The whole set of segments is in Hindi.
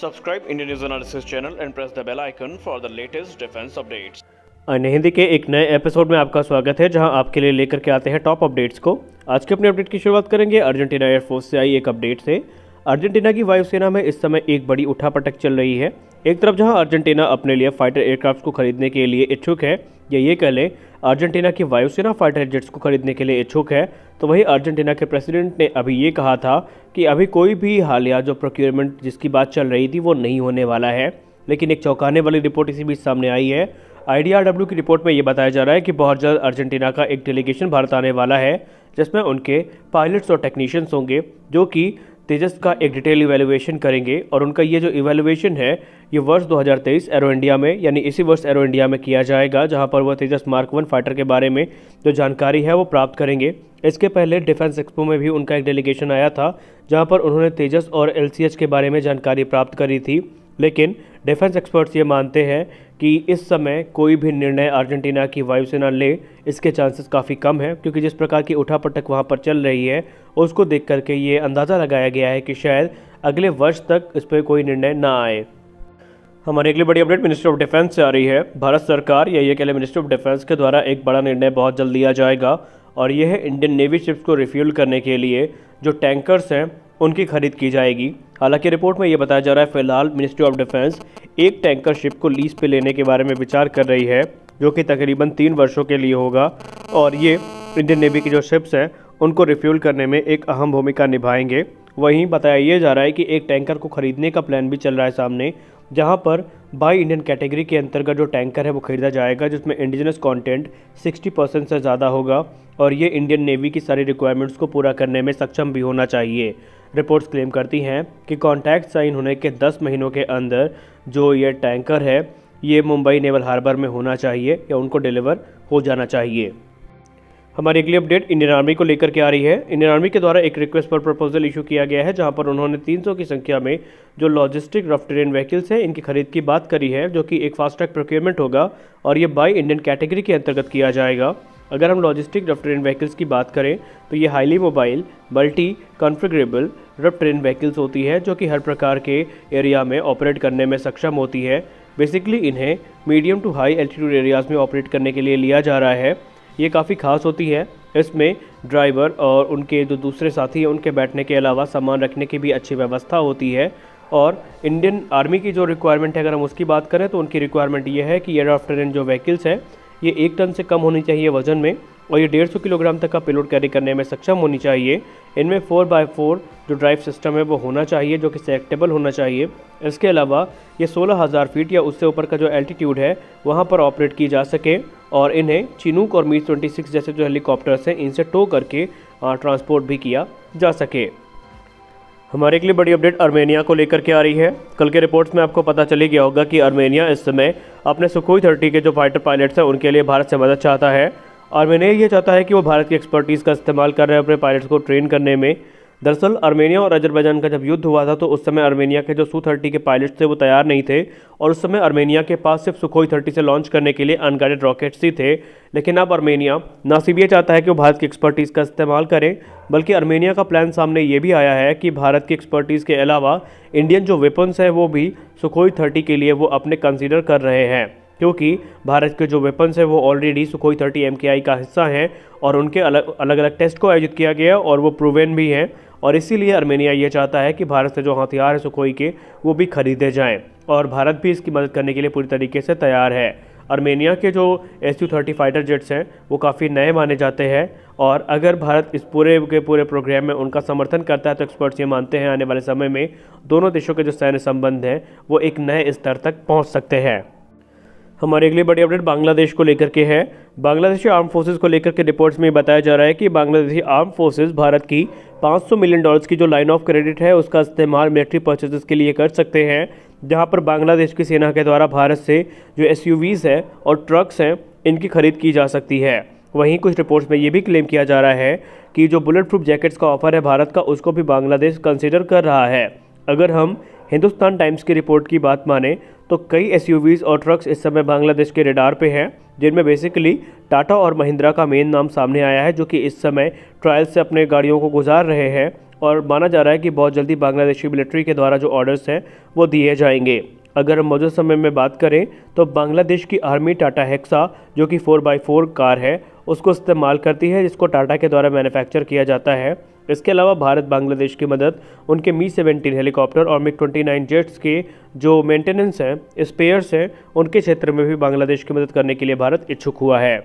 subscribe Indian news analysis channel and press the bell icon for the latest defence updates Hindi के एक नए एपिसोड में आपका स्वागत है जहां आपके लिए लेकर के आते हैं टॉप अपडेट्स को आज के अपने अपडेट की शुरुआत करेंगे अर्जेंटीना एयरफोर्स से आई एक अपडेट से अर्जेंटीना की वायुसेना में इस समय एक बड़ी उठापटक चल रही है एक तरफ जहां अर्जेंटीना अपने लिए फाइटर एयरक्राफ्ट को खरीदने के लिए इच्छुक है या ये कह लें अर्जेंटीना की वायुसेना फाइटर जेट्स को खरीदने के लिए इच्छुक है तो वहीं अर्जेंटीना के प्रेसिडेंट ने अभी ये कहा था कि अभी कोई भी हालिया जो प्रोक्योरमेंट जिसकी बात चल रही थी वो नहीं होने वाला है लेकिन एक चौंकाने वाली रिपोर्ट इसी बीच सामने आई है आई की रिपोर्ट में ये बताया जा रहा है कि बहुत जल्द अर्जेंटीना का एक डेलीगेशन भारत आने वाला है जिसमें उनके पायलट्स और टेक्नीशियंस होंगे जो कि तेजस का एक डिटेल इवेलुएशन करेंगे और उनका ये जो इवेलुएशन है ये वर्ष 2023 एरो इंडिया में यानी इसी वर्ष एरो इंडिया में किया जाएगा जहां पर वह तेजस मार्क वन फाइटर के बारे में जो जानकारी है वो प्राप्त करेंगे इसके पहले डिफेंस एक्सपो में भी उनका एक डेलीगेशन आया था जहाँ पर उन्होंने तेजस और एल के बारे में जानकारी प्राप्त करी थी लेकिन डिफेंस एक्सपर्ट्स ये मानते हैं कि इस समय कोई भी निर्णय अर्जेंटीना की वायुसेना ले इसके चांसेस काफ़ी कम है क्योंकि जिस प्रकार की उठापटक वहाँ पर चल रही है उसको देख करके ये अंदाज़ा लगाया गया है कि शायद अगले वर्ष तक इस पर कोई निर्णय ना आए हमारी अगली बड़ी अपडेट मिनिस्ट्री ऑफ डिफेंस से आ रही है भारत सरकार या ये कह लें मिनिस्ट्री ऑफ डिफेंस के द्वारा एक बड़ा निर्णय बहुत जल्द लिया जाएगा और यह है इंडियन नेवी शिप्स को रिफ्यूल करने के लिए जो टैंकर्स हैं उनकी खरीद की जाएगी हालांकि रिपोर्ट में यह बताया जा रहा है फिलहाल मिनिस्ट्री ऑफ डिफेंस एक टैंकर शिप को लीज पे लेने के बारे में विचार कर रही है जो कि तकरीबन तीन वर्षों के लिए होगा और ये इंडियन नेवी की जो शिप्स हैं उनको रिफ्यूल करने में एक अहम भूमिका निभाएंगे वहीं बताया ये जा रहा है कि एक टैंकर को खरीदने का प्लान भी चल रहा है सामने जहां पर बाई इंडियन कैटेगरी के अंतर्गत जो टैंकर है वो खरीदा जाएगा जिसमें इंडिजिनस कंटेंट 60 परसेंट से ज़्यादा होगा और ये इंडियन नेवी की सारी रिक्वायरमेंट्स को पूरा करने में सक्षम भी होना चाहिए रिपोर्ट्स क्लेम करती हैं कि कॉन्ट्रैक्ट साइन होने के 10 महीनों के अंदर जो ये टैंकर है ये मुंबई नेवल हार्बर में होना चाहिए या उनको डिलीवर हो जाना चाहिए हमारी अगली अपडेट इंडियन आर्मी को लेकर के आ रही है इंडियन आर्मी के द्वारा एक रिक्वेस्ट पर प्रपोजल इशू किया गया है जहां पर उन्होंने 300 की संख्या में जो लॉजिस्टिक रफ ट्रेन व्हीकल्स हैं इनकी खरीद की बात करी है जो कि एक फास्ट ट्रैक प्रोक्योरमेंट होगा और ये बाई इंडियन कैटेगरी के अंतर्गत किया जाएगा अगर हम लॉजिस्टिक रफ ट्रेन व्हीकल्स की बात करें तो ये highly mobile multi configurable rough terrain vehicles होती है जो कि हर प्रकार के एरिया में ऑपरेट करने में सक्षम होती है बेसिकली इन्हें medium to high altitude areas में ऑपरेट करने के लिए लिया जा रहा है ये काफ़ी खास होती है इसमें ड्राइवर और उनके जो दूसरे साथी हैं उनके बैठने के अलावा सामान रखने की भी अच्छी व्यवस्था होती है और इंडियन आर्मी की जो रिक्वायरमेंट है अगर हम उसकी बात करें तो उनकी रिक्वायरमेंट ये है कि एयर ऑफ जो व्हीकल्स है ये एक टन से कम होनी चाहिए वजन में और ये डेढ़ सौ किलोग्राम तक का पेलोड कैरी करने में सक्षम होनी चाहिए इनमें फोर बाय फोर जो ड्राइव सिस्टम है वो होना चाहिए जो कि सेलेक्टेबल होना चाहिए इसके अलावा ये सोलह हज़ार फीट या उससे ऊपर का जो एल्टीट्यूड है वहाँ पर ऑपरेट की जा सके और इन्हें चिनूक और मीस ट्वेंटी सिक्स जैसे जो हेलीकॉप्टर्स हैं इनसे टो करके ट्रांसपोर्ट भी किया जा सके हमारे के लिए बड़ी अपडेट आर्मेनिया को लेकर के आ रही है कल के रिपोर्ट्स में आपको पता चली गया होगा कि आर्मेनिया इस समय अपने सुखोई थर्टी के जो फाइटर पायलट्स हैं उनके लिए भारत से मदद चाहता है आर्मेनिया ये चाहता है कि वो भारत की एक्सपर्टीज़ का इस्तेमाल कर रहे हैं अपने पायलट्स को ट्रेन करने में दरअसल आर्मेनिया और अजरबैजान का जब युद्ध हुआ था तो उस समय आर्मेनिया के जो सू थर्टी के पायलट थे वो तैयार नहीं थे और उस समय आर्मेनिया के पास सिर्फ सुखोई थर्टी से लॉन्च करने के लिए अनगाइडेड रॉकेट्स ही थे लेकिन अब आर्मेनिया ना सिर्फ ये चाहता है कि वो भारत की एक्सपर्टीज़ का इस्तेमाल करें बल्कि आर्मेनिया का प्लान सामने ये भी आया है कि भारत की एक्सपर्टीज़ के अलावा इंडियन जो वेपन्स हैं वो भी सुखोई थर्टी के लिए वो अपने कंसिडर कर रहे हैं क्योंकि भारत के जो वेपन्स हैं वो ऑलरेडी सुखोई थर्टी एम का हिस्सा हैं और उनके अलग अलग अलग टेस्ट को आयोजित किया गया और वो प्रूवेन भी हैं और इसीलिए आर्मेनिया ये चाहता है कि भारत से जो हथियार है सुखोई के वो भी खरीदे जाएँ और भारत भी इसकी मदद करने के लिए पूरी तरीके से तैयार है आर्मेनिया के जो S U thirty fighter jets हैं वो काफ़ी नए माने जाते हैं और अगर भारत इस पूरे के पूरे प्रोग्राम में उनका समर्थन करता है तो एक्सपर्ट्स ये मानते हैं आने वाले समय में दोनों देशों के जो सैन्य संबंध हैं वो एक नए स्तर तक पहुंच सकते हैं हमारी अगली बड़ी अपडेट बांग्लादेश को लेकर के है बांग्लादेशी आर्म फोर्सेज को लेकर के रिपोर्ट्स में बताया जा रहा है कि बांग्लादेशी आर्म फोर्सेज भारत की 500 मिलियन डॉलर्स की जो लाइन ऑफ क्रेडिट है उसका इस्तेमाल मिलिट्री परचेजेस के लिए कर सकते हैं जहां पर बांग्लादेश की सेना के द्वारा भारत से जो एस है और ट्रक्स हैं इनकी खरीद की जा सकती है वहीं कुछ रिपोर्ट्स में ये भी क्लेम किया जा रहा है कि जो बुलेट प्रूफ जैकेट्स का ऑफर है भारत का उसको भी बांग्लादेश कंसिडर कर रहा है अगर हम हिंदुस्तान टाइम्स की रिपोर्ट की बात माने तो कई एस और ट्रक्स इस समय बांग्लादेश के रेडार पे हैं जिनमें बेसिकली टाटा और महिंद्रा का मेन नाम सामने आया है जो कि इस समय ट्रायल से अपने गाड़ियों को गुजार रहे हैं और माना जा रहा है कि बहुत जल्दी बांग्लादेशी मिलिट्री के द्वारा जो ऑर्डर्स हैं वो दिए जाएंगे अगर मौजूदा समय में बात करें तो बांग्लादेश की आर्मी टाटा हेक्सा जो कि फ़ोर बाई फोर कार है उसको इस्तेमाल करती है जिसको टाटा के द्वारा मैन्युफैक्चर किया जाता है इसके अलावा भारत बांग्लादेश की मदद उनके मी सेवेंटीन हेलीकॉप्टर और मिग ट्वेंटी नाइन जेट्स के जो मेंटेनेंस हैं स्पेयर्स हैं उनके क्षेत्र में भी बांग्लादेश की मदद करने के लिए भारत इच्छुक हुआ है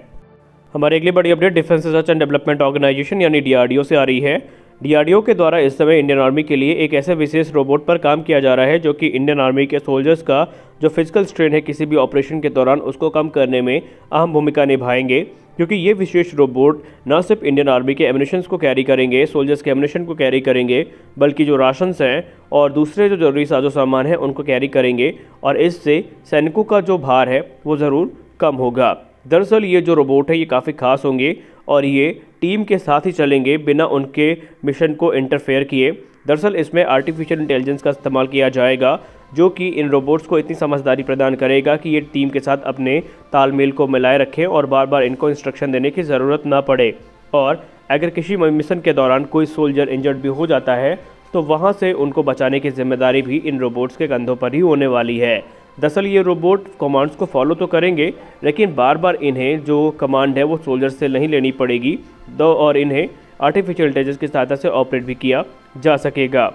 हमारे अगली बड़ी update defence research and development organisation यानी डीआरडीओ से आ रही है डीआरडीओ के द्वारा इस समय इंडियन आर्मी के लिए एक ऐसे विशेष रोबोट पर काम किया जा रहा है जो कि इंडियन आर्मी के सोल्जर्स का जो फिजिकल स्ट्रेन है किसी भी ऑपरेशन के दौरान उसको कम करने में अहम भूमिका निभाएंगे क्योंकि ये विशेष रोबोट न सिर्फ इंडियन आर्मी के एमिनेशन को कैरी करेंगे सोल्जर्स के एमिनेशन को कैरी करेंगे बल्कि जो राशन हैं और दूसरे जो जरूरी साजो सामान हैं उनको कैरी करेंगे और इससे सैनिकों का जो भार है वो ज़रूर कम होगा दरअसल ये जो रोबोट है ये काफ़ी खास होंगे और ये टीम के साथ ही चलेंगे बिना उनके मिशन को इंटरफेयर किए दरअसल इसमें आर्टिफिशियल इंटेलिजेंस का इस्तेमाल किया जाएगा जो कि इन रोबोट्स को इतनी समझदारी प्रदान करेगा कि ये टीम के साथ अपने तालमेल को मिलाए रखें और बार बार इनको इंस्ट्रक्शन देने की ज़रूरत ना पड़े और अगर किसी मिशन के दौरान कोई सोल्जर इंजर्ड भी हो जाता है तो वहाँ से उनको बचाने की जिम्मेदारी भी इन रोबोट्स के कंधों पर ही होने वाली है दरअसल ये रोबोट कमांड्स को फॉलो तो करेंगे लेकिन बार बार इन्हें जो कमांड है वो सोल्जर से नहीं लेनी पड़ेगी दो और इन्हें आर्टिफिशियल इंटेलिजेंस की सहायता से ऑपरेट भी किया जा सकेगा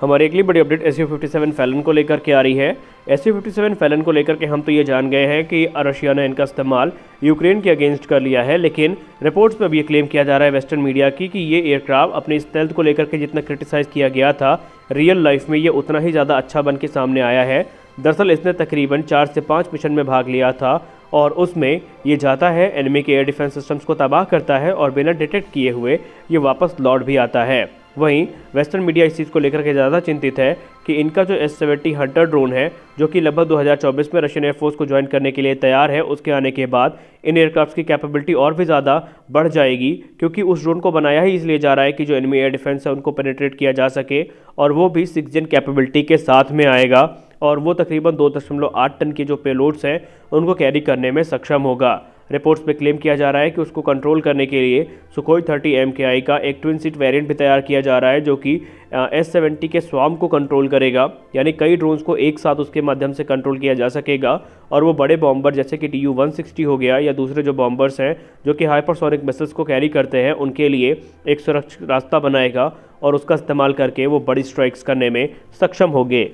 हमारी अगली बड़ी update S U fifty seven Felon को लेकर के आ रही है S U fifty seven Felon को लेकर के हम तो ये जान गए हैं कि रशिया ने इनका इस्तेमाल यूक्रेन के अगेंस्ट कर लिया है लेकिन रिपोर्ट्स में भी ये क्लेम किया जा रहा है वेस्टर्न मीडिया की कि ये एयरक्राफ्ट अपने स्टेल्थ को लेकर के जितना क्रिटिसाइज़ किया गया था रियल लाइफ में ये उतना ही ज़्यादा अच्छा बन के सामने आया है दरअसल इसने तकरीबन चार से पाँच मिशन में भाग लिया था और उसमें ये जाता है एनिमी के एयर डिफेंस सिस्टम्स को तबाह करता है और बिना डिटेक्ट किए हुए ये वापस लौट भी आता है वहीं वेस्टर्न मीडिया इस चीज़ को लेकर के ज़्यादा चिंतित है कि इनका जो एस सेवेंटी हंटर ड्रोन है जो कि लगभग 2024 में रशियन एयरफोर्स को ज्वाइन करने के लिए तैयार है उसके आने के बाद इन एयरक्राफ्ट की कैपेबिलिटी और भी ज़्यादा बढ़ जाएगी क्योंकि उस ड्रोन को बनाया ही इसलिए जा रहा है कि जो एनिमी एयर डिफेंस है उनको पेनिट्रेट किया जा सके और वो भी सिक्स जन कैपेबिलिटी के साथ में आएगा और वो तकरीबन दो दशमलव आठ टन के जो पेलोड्स हैं उनको कैरी करने में सक्षम होगा रिपोर्ट्स में क्लेम किया जा रहा है कि उसको कंट्रोल करने के लिए सुखोई थर्टी एम के आई का एक ट्विन सीट वेरिएंट भी तैयार किया जा रहा है जो कि एस सेवेंटी के स्वाम को कंट्रोल करेगा यानी कई ड्रोन्स को एक साथ उसके माध्यम से कंट्रोल किया जा सकेगा और वो बड़े बॉम्बर जैसे कि टी यू वन सिक्सटी हो गया या दूसरे जो बॉम्बर्स हैं जो कि हाइपरसोनिक मिसल्स को कैरी करते हैं उनके लिए एक सुरक्षित रास्ता बनाएगा और उसका इस्तेमाल करके वो बड़ी स्ट्राइक्स करने में सक्षम होंगे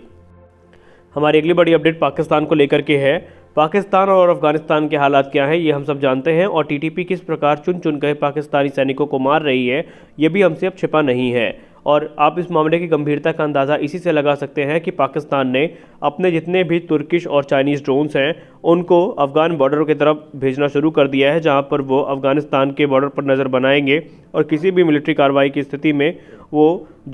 हमारी अगली बड़ी अपडेट पाकिस्तान को लेकर के है पाकिस्तान और अफगानिस्तान के हालात क्या हैं ये हम सब जानते हैं और टीटीपी किस प्रकार चुन चुन कर पाकिस्तानी सैनिकों को मार रही है ये भी हमसे अब छिपा नहीं है और आप इस मामले की गंभीरता का अंदाज़ा इसी से लगा सकते हैं कि पाकिस्तान ने अपने जितने भी तुर्किश और चाइनीज़ ड्रोन्स हैं उनको अफ़गान बॉर्डर की तरफ भेजना शुरू कर दिया है जहां पर वो अफ़गानिस्तान के बॉर्डर पर नज़र बनाएंगे और किसी भी मिलिट्री कार्रवाई की स्थिति में वो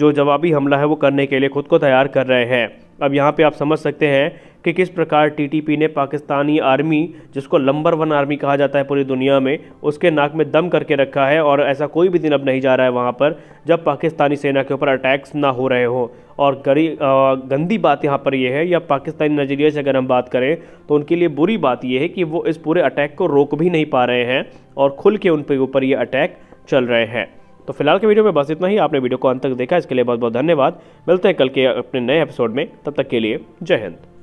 जो जवाबी हमला है वो करने के लिए खुद को तैयार कर रहे हैं अब यहाँ पे आप समझ सकते हैं कि किस प्रकार टीटीपी ने पाकिस्तानी आर्मी जिसको लंबर वन आर्मी कहा जाता है पूरी दुनिया में उसके नाक में दम करके रखा है और ऐसा कोई भी दिन अब नहीं जा रहा है वहाँ पर जब पाकिस्तानी सेना के ऊपर अटैक्स ना हो रहे हों और गरी आ, गंदी बात यहाँ पर यह है या पाकिस्तानी नज़रिए से अगर हम बात करें तो उनके लिए बुरी बात यह है कि वो इस पूरे अटैक को रोक भी नहीं पा रहे हैं और खुल के उन पर ऊपर ये अटैक चल रहे हैं तो फिलहाल के वीडियो में बस इतना ही आपने वीडियो को अंत तक देखा इसके लिए बहुत बहुत धन्यवाद मिलते हैं कल के अपने नए एपिसोड में तब तक के लिए जय हिंद